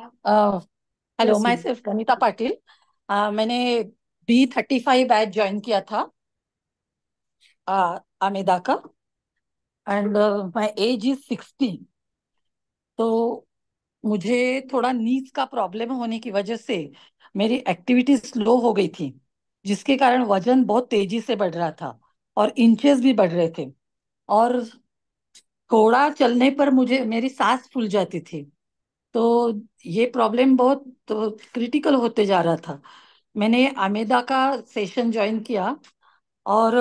hello myself Praneeta Patil मैंने B thirty five batch join किया था अ, अमेदा का and my age is sixteen तो मुझे थोड़ा नीज का प्रॉब्लम होने की वजह से मेरी एक्टिविटी स्लो हो गई थी जिसके कारण वजन बहुत तेजी से बढ़ रहा था और इंचेस भी बढ़ रहे थे और थोड़ा चलने पर मुझे मेरी सांस फूल जाती थी तो ये प्रॉब्लम बहुत तो क्रिटिकल होते जा रहा था मैंने आमेदा का सेशन ज्वाइन किया और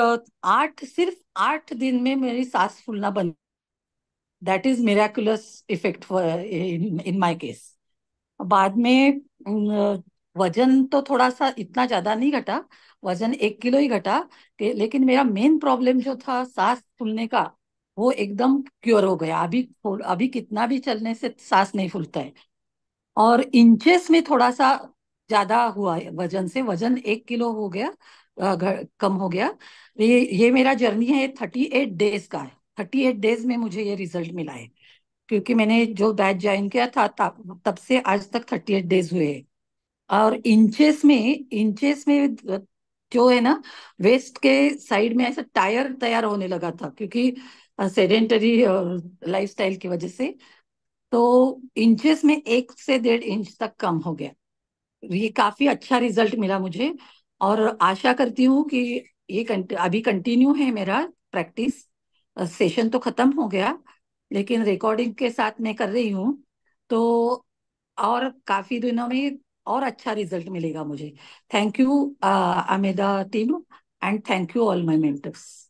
आठ सिर्फ आठ दिन में मेरी सांस फूलना बंद that is miraculous effect in my case बाद में वजन तो थोड़ा सा इतना ज्यादा नहीं घटा वजन एक किलो ही घटा लेकिन मेरा मेन प्रॉब्लम जो था सांस फूलने का वो एकदम क्योर हो गया अभी अभी कितना भी चलने से सांस नहीं फूलता है और इंचेस में थोड़ा सा ज्यादा हुआ वजन से वजन एक किलो हो गया कम हो गया ये ये मेरा जर्नी है थर्टी एट डेज का है थर्टी एट डेज में मुझे ये रिजल्ट मिला है क्योंकि मैंने जो बैच ज्वाइन किया था तब से आज तक थर्टी एट डेज हुए और इंचेस में इंचेस में जो है ना वेस्ट के साइड में ऐसा टायर तैयार होने लगा था क्योंकि सेडेंटरी लाइफस्टाइल की वजह से तो इंचेस में एक से डेढ़ इंच तक कम हो गया ये काफी अच्छा रिजल्ट मिला मुझे और आशा करती हूँ कि ये कंट, अभी कंटिन्यू है मेरा प्रैक्टिस सेशन तो खत्म हो गया लेकिन रिकॉर्डिंग के साथ मैं कर रही हूँ तो और काफी दिनों में और अच्छा रिजल्ट मिलेगा मुझे थैंक यू अमेदा team and thank you all my mentors